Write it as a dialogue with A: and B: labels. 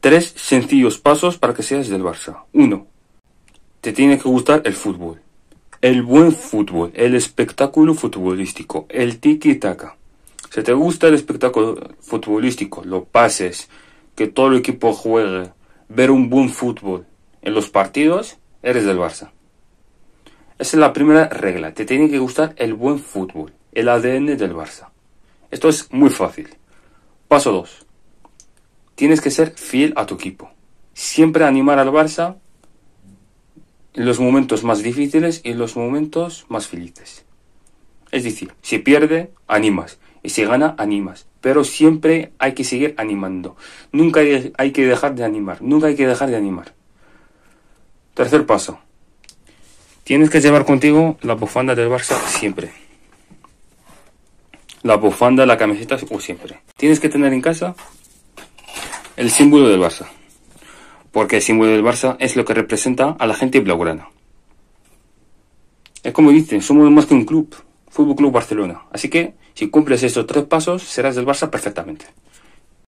A: Tres sencillos pasos para que seas del Barça. Uno, te tiene que gustar el fútbol. El buen fútbol, el espectáculo futbolístico, el tiki-taka. Si te gusta el espectáculo futbolístico, los pases, que todo el equipo juegue, ver un buen fútbol en los partidos, eres del Barça. Esa es la primera regla. Te tiene que gustar el buen fútbol, el ADN del Barça. Esto es muy fácil. Paso dos tienes que ser fiel a tu equipo. Siempre animar al Barça en los momentos más difíciles y en los momentos más felices. Es decir, si pierde, animas. Y si gana, animas. Pero siempre hay que seguir animando. Nunca hay que dejar de animar. Nunca hay que dejar de animar. Tercer paso. Tienes que llevar contigo la bufanda del Barça siempre. La bufanda, la camiseta o siempre. Tienes que tener en casa el símbolo del Barça. Porque el símbolo del Barça es lo que representa a la gente blaugrana. Es como dicen, somos más que un club, Fútbol Club Barcelona. Así que si cumples estos tres pasos, serás del Barça perfectamente.